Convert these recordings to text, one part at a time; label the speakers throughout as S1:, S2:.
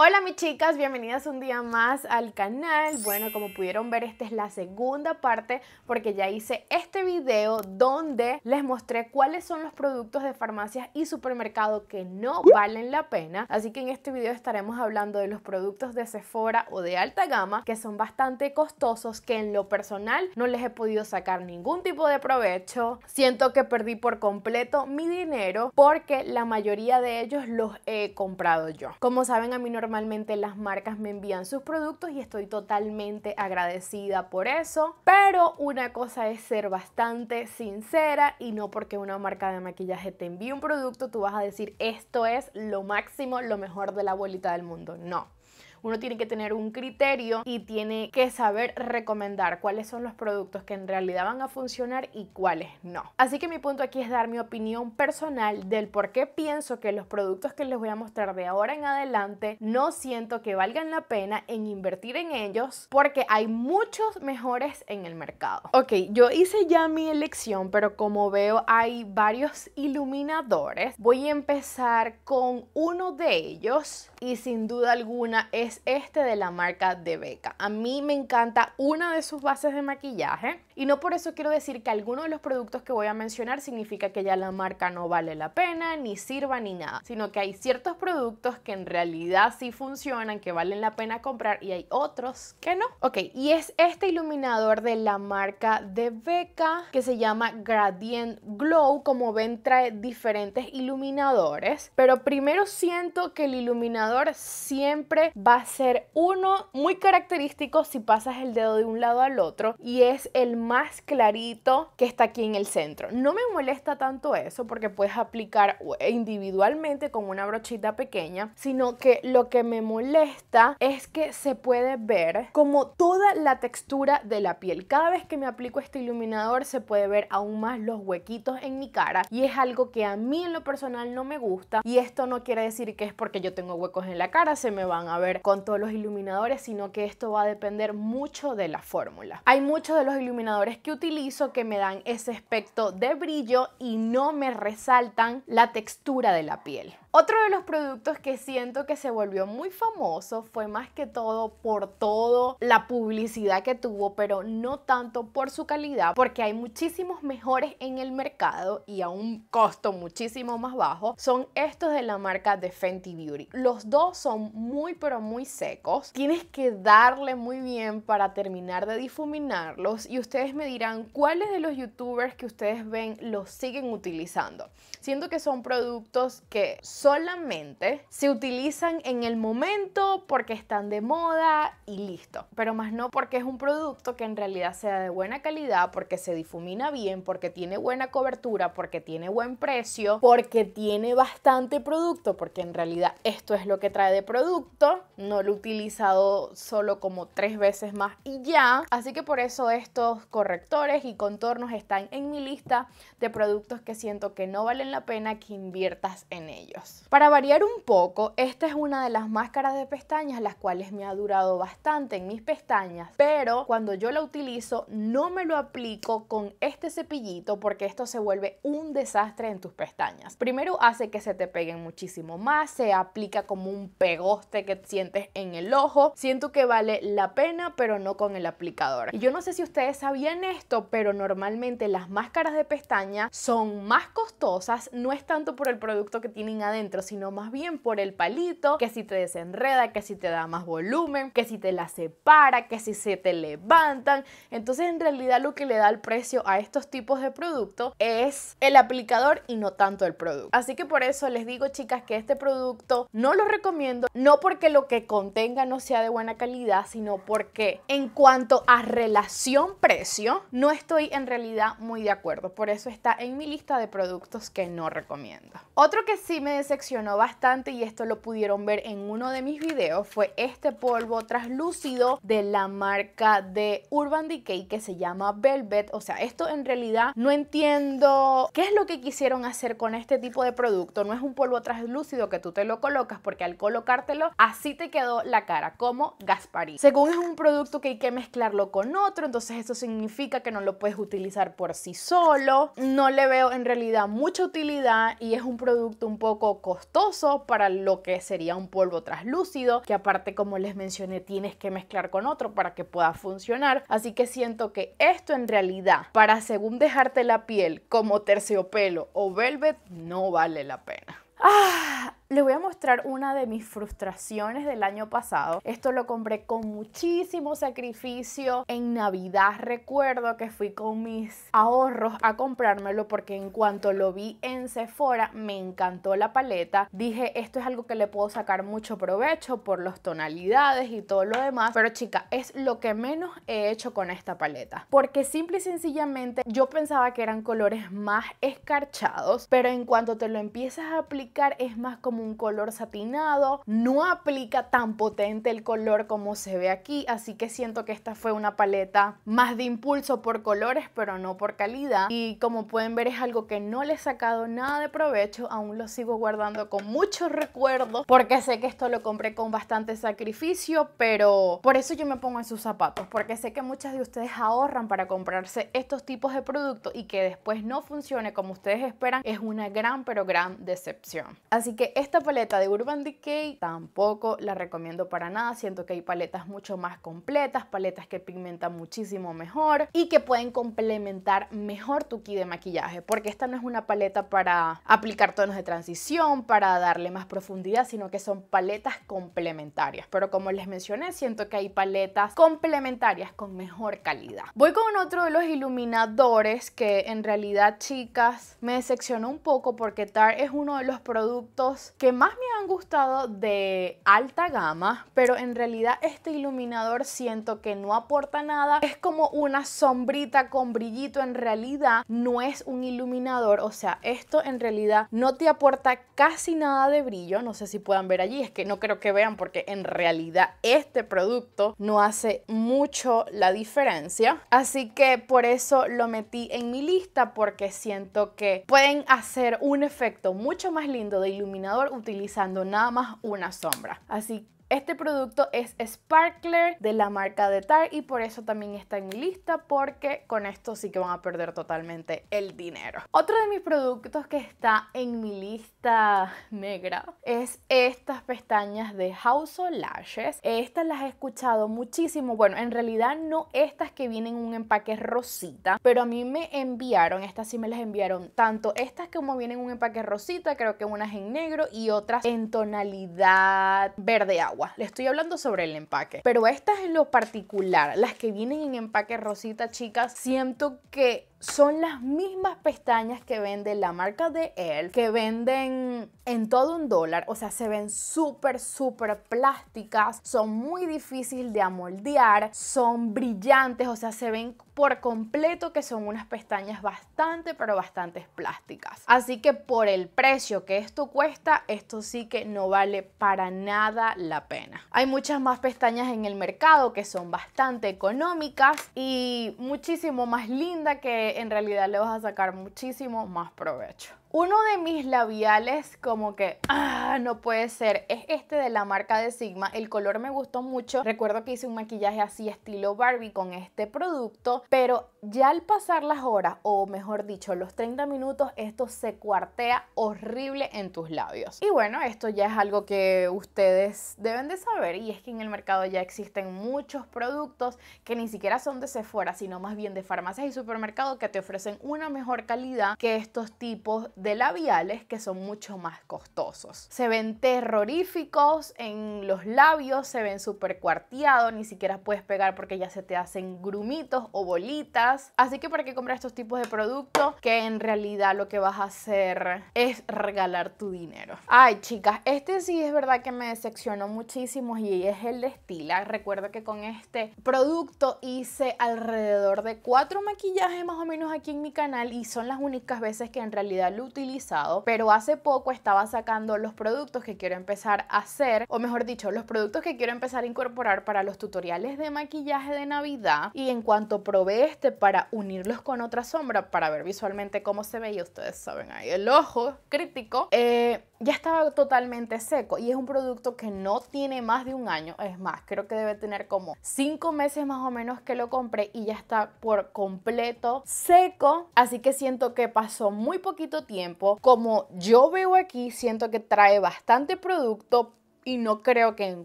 S1: Hola mis chicas, bienvenidas un día más al canal. Bueno, como pudieron ver, esta es la segunda parte porque ya hice este video donde les mostré cuáles son los productos de farmacias y supermercado que no valen la pena. Así que en este video estaremos hablando de los productos de Sephora o de alta gama que son bastante costosos, que en lo personal no les he podido sacar ningún tipo de provecho. Siento que perdí por completo mi dinero porque la mayoría de ellos los he comprado yo. Como saben, a mi normalmente normalmente las marcas me envían sus productos y estoy totalmente agradecida por eso. Pero una cosa es ser bastante sincera y no porque una marca de maquillaje te envíe un producto, tú vas a decir esto es lo máximo, lo mejor de la bolita del mundo. No uno tiene que tener un criterio y tiene que saber recomendar cuáles son los productos que en realidad van a funcionar y cuáles no. Así que mi punto aquí es dar mi opinión personal del por qué pienso que los productos que les voy a mostrar de ahora en adelante no siento que valgan la pena en invertir en ellos porque hay muchos mejores en el mercado. Ok, yo hice ya mi elección, pero como veo hay varios iluminadores. Voy a empezar con uno de ellos y sin duda alguna es es este de la marca de Beca. A mí me encanta una de sus bases de maquillaje y no por eso quiero decir que alguno de los productos que voy a mencionar significa que ya la marca no vale la pena, ni sirva, ni nada, sino que hay ciertos productos que en realidad sí funcionan, que valen la pena comprar y hay otros que no. Ok, y es este iluminador de la marca de Beca que se llama Gradient Glow. Como ven, trae diferentes iluminadores, pero primero siento que el iluminador siempre va ser uno muy característico si pasas el dedo de un lado al otro y es el más clarito que está aquí en el centro. No me molesta tanto eso porque puedes aplicar individualmente con una brochita pequeña, sino que lo que me molesta es que se puede ver como toda la textura de la piel. Cada vez que me aplico este iluminador se puede ver aún más los huequitos en mi cara y es algo que a mí en lo personal no me gusta y esto no quiere decir que es porque yo tengo huecos en la cara, se me van a ver con todos los iluminadores, sino que esto va a depender mucho de la fórmula. Hay muchos de los iluminadores que utilizo que me dan ese aspecto de brillo y no me resaltan la textura de la piel. Otro de los productos que siento que se volvió muy famoso fue más que todo por toda la publicidad que tuvo, pero no tanto por su calidad, porque hay muchísimos mejores en el mercado y a un costo muchísimo más bajo, son estos de la marca Defenty Beauty. Los dos son muy pero muy secos, tienes que darle muy bien para terminar de difuminarlos y ustedes me dirán cuáles de los youtubers que ustedes ven los siguen utilizando. Siento que son productos que solamente se utilizan en el momento porque están de moda y listo, pero más no porque es un producto que en realidad sea de buena calidad, porque se difumina bien, porque tiene buena cobertura, porque tiene buen precio, porque tiene bastante producto, porque en realidad esto es lo que trae de producto, no lo he utilizado solo como tres veces más y ya, así que por eso estos correctores y contornos están en mi lista de productos que siento que no valen la pena que inviertas en ellos. Para variar un poco, esta es una de las máscaras de pestañas las cuales me ha durado bastante en mis pestañas, pero cuando yo la utilizo no me lo aplico con este cepillito porque esto se vuelve un desastre en tus pestañas. Primero hace que se te peguen muchísimo más, se aplica como un pegoste que sientes en el ojo. Siento que vale la pena, pero no con el aplicador. Y yo no sé si ustedes sabían esto, pero normalmente las máscaras de pestaña son más costosas, no es tanto por el producto que tienen adentro, sino más bien por el palito, que si te desenreda, que si te da más volumen, que si te la separa, que si se te levantan. Entonces en realidad lo que le da el precio a estos tipos de productos es el aplicador y no tanto el producto. Así que por eso les digo chicas que este producto no lo recomiendo, no porque lo que contenga no sea de buena calidad, sino porque en cuanto a relación precio, no estoy en realidad muy de acuerdo. Por eso está en mi lista de productos que no recomiendo. Otro que sí me Seccionó bastante y esto lo pudieron ver en uno de mis videos fue este polvo traslúcido de la marca de Urban Decay que se llama Velvet. O sea, esto en realidad no entiendo qué es lo que quisieron hacer con este tipo de producto. No es un polvo traslúcido que tú te lo colocas porque al colocártelo así te quedó la cara como Gaspari Según es un producto que hay que mezclarlo con otro, entonces eso significa que no lo puedes utilizar por sí solo. No le veo en realidad mucha utilidad y es un producto un poco costoso para lo que sería un polvo traslúcido, que aparte como les mencioné tienes que mezclar con otro para que pueda funcionar. Así que siento que esto en realidad, para según dejarte la piel como terciopelo o velvet, no vale la pena. Ah, les voy a mostrar una de mis frustraciones del año pasado. Esto lo compré con muchísimo sacrificio. En Navidad recuerdo que fui con mis ahorros a comprármelo porque en cuanto lo vi en Sephora me encantó la paleta. Dije, esto es algo que le puedo sacar mucho provecho por las tonalidades y todo lo demás. Pero chica, es lo que menos he hecho con esta paleta. Porque simple y sencillamente yo pensaba que eran colores más escarchados. Pero en cuanto te lo empiezas a aplicar es más como un color satinado, no aplica tan potente el color como se ve aquí, así que siento que esta fue una paleta más de impulso por colores, pero no por calidad. Y como pueden ver es algo que no le he sacado nada de provecho, aún lo sigo guardando con muchos recuerdos, porque sé que esto lo compré con bastante sacrificio, pero por eso yo me pongo en sus zapatos, porque sé que muchas de ustedes ahorran para comprarse estos tipos de productos y que después no funcione como ustedes esperan, es una gran pero gran decepción. Así que esta paleta de Urban Decay tampoco la recomiendo para nada, siento que hay paletas mucho más completas, paletas que pigmentan muchísimo mejor y que pueden complementar mejor tu kit de maquillaje, porque esta no es una paleta para aplicar tonos de transición, para darle más profundidad, sino que son paletas complementarias. Pero como les mencioné, siento que hay paletas complementarias con mejor calidad. Voy con otro de los iluminadores que en realidad, chicas, me decepcionó un poco porque TAR es uno de los productos que más me han gustado de alta gama, pero en realidad este iluminador siento que no aporta nada. Es como una sombrita con brillito, en realidad no es un iluminador, o sea, esto en realidad no te aporta casi nada de brillo. No sé si puedan ver allí, es que no creo que vean porque en realidad este producto no hace mucho la diferencia. Así que por eso lo metí en mi lista porque siento que pueden hacer un efecto mucho más lindo de iluminador utilizando nada más una sombra. Así este producto es Sparkler de la marca de Tar y por eso también está en mi lista porque con esto sí que van a perder totalmente el dinero. Otro de mis productos que está en mi lista negra es estas pestañas de House Lashes. Estas las he escuchado muchísimo. Bueno, en realidad no estas que vienen en un empaque rosita, pero a mí me enviaron, estas sí me las enviaron, tanto estas como vienen en un empaque rosita, creo que unas en negro y otras en tonalidad verde agua. Le estoy hablando sobre el empaque. Pero estas en lo particular, las que vienen en empaque rosita, chicas, siento que son las mismas pestañas que vende la marca de él, que venden en todo un dólar, o sea, se ven súper, súper plásticas, son muy difíciles de amoldear, son brillantes, o sea, se ven por completo que son unas pestañas bastante, pero bastante plásticas. Así que por el precio que esto cuesta, esto sí que no vale para nada la pena. Hay muchas más pestañas en el mercado que son bastante económicas y muchísimo más lindas que en realidad le vas a sacar muchísimo más provecho. Uno de mis labiales como que ah, no puede ser es este de la marca de Sigma. El color me gustó mucho. Recuerdo que hice un maquillaje así estilo Barbie con este producto, pero ya al pasar las horas o mejor dicho los 30 minutos esto se cuartea horrible en tus labios. Y bueno, esto ya es algo que ustedes deben de saber y es que en el mercado ya existen muchos productos que ni siquiera son de Sephora, sino más bien de farmacias y supermercados que te ofrecen una mejor calidad que estos tipos de labiales que son mucho más costosos. Se ven terroríficos en los labios, se ven súper cuarteados, ni siquiera puedes pegar porque ya se te hacen grumitos o bolitas. Así que para qué comprar estos tipos de productos que en realidad lo que vas a hacer es regalar tu dinero. Ay chicas, este sí es verdad que me decepcionó muchísimo y es el de Stila. Recuerdo que con este producto hice alrededor de cuatro maquillajes más o menos menos aquí en mi canal y son las únicas veces que en realidad lo he utilizado, pero hace poco estaba sacando los productos que quiero empezar a hacer, o mejor dicho, los productos que quiero empezar a incorporar para los tutoriales de maquillaje de Navidad y en cuanto probé este para unirlos con otra sombra para ver visualmente cómo se ve y ustedes saben ahí el ojo crítico, eh, ya estaba totalmente seco y es un producto que no tiene más de un año, es más, creo que debe tener como 5 meses más o menos que lo compré y ya está por completo seco, así que siento que pasó muy poquito tiempo, como yo veo aquí, siento que trae bastante producto, y no creo que en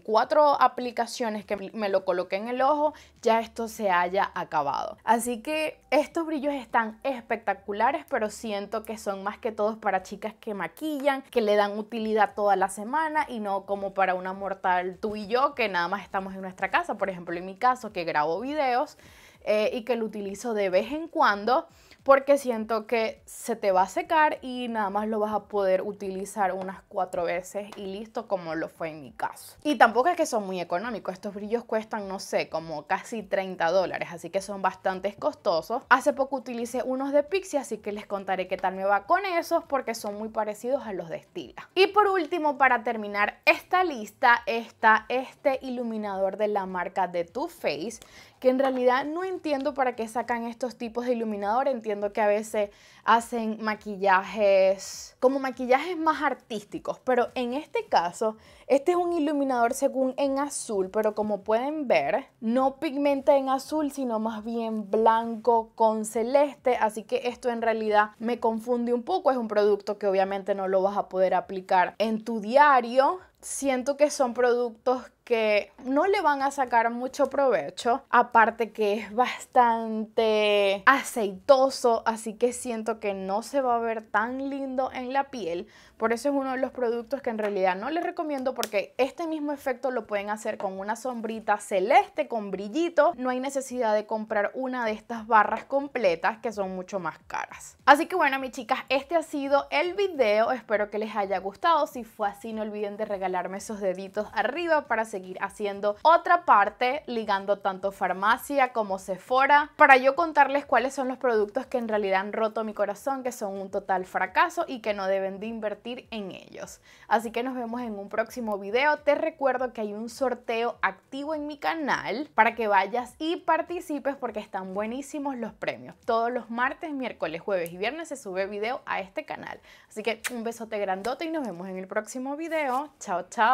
S1: cuatro aplicaciones que me lo coloqué en el ojo ya esto se haya acabado. Así que estos brillos están espectaculares, pero siento que son más que todos para chicas que maquillan, que le dan utilidad toda la semana y no como para una mortal tú y yo que nada más estamos en nuestra casa, por ejemplo en mi caso que grabo videos eh, y que lo utilizo de vez en cuando porque siento que se te va a secar y nada más lo vas a poder utilizar unas cuatro veces y listo como lo fue en mi caso. Y tampoco es que son muy económicos, estos brillos cuestan no sé como casi 30 dólares así que son bastante costosos. Hace poco utilicé unos de Pixie así que les contaré qué tal me va con esos porque son muy parecidos a los de Stila. Y por último para terminar esta lista está este iluminador de la marca de Too Faced que en realidad no entiendo para qué sacan estos tipos de iluminador, entiendo que a veces hacen maquillajes, como maquillajes más artísticos, pero en este caso, este es un iluminador según en azul, pero como pueden ver, no pigmenta en azul, sino más bien blanco con celeste, así que esto en realidad me confunde un poco, es un producto que obviamente no lo vas a poder aplicar en tu diario, siento que son productos que no le van a sacar mucho provecho, aparte que es bastante aceitoso, así que siento que no se va a ver tan lindo en la piel, por eso es uno de los productos que en realidad no les recomiendo porque este mismo efecto lo pueden hacer con una sombrita celeste con brillito. No hay necesidad de comprar una de estas barras completas que son mucho más caras. Así que bueno, mis chicas, este ha sido el video. Espero que les haya gustado. Si fue así, no olviden de regalarme esos deditos arriba para seguir haciendo otra parte ligando tanto farmacia como Sephora para yo contarles cuáles son los productos que en realidad han roto mi corazón, que son un total fracaso y que no deben de invertir en ellos. Así que nos vemos en un próximo video. Te recuerdo que hay un sorteo activo en mi canal para que vayas y participes porque están buenísimos los premios. Todos los martes, miércoles, jueves y viernes se sube video a este canal. Así que un besote grandote y nos vemos en el próximo video. Chao, chao.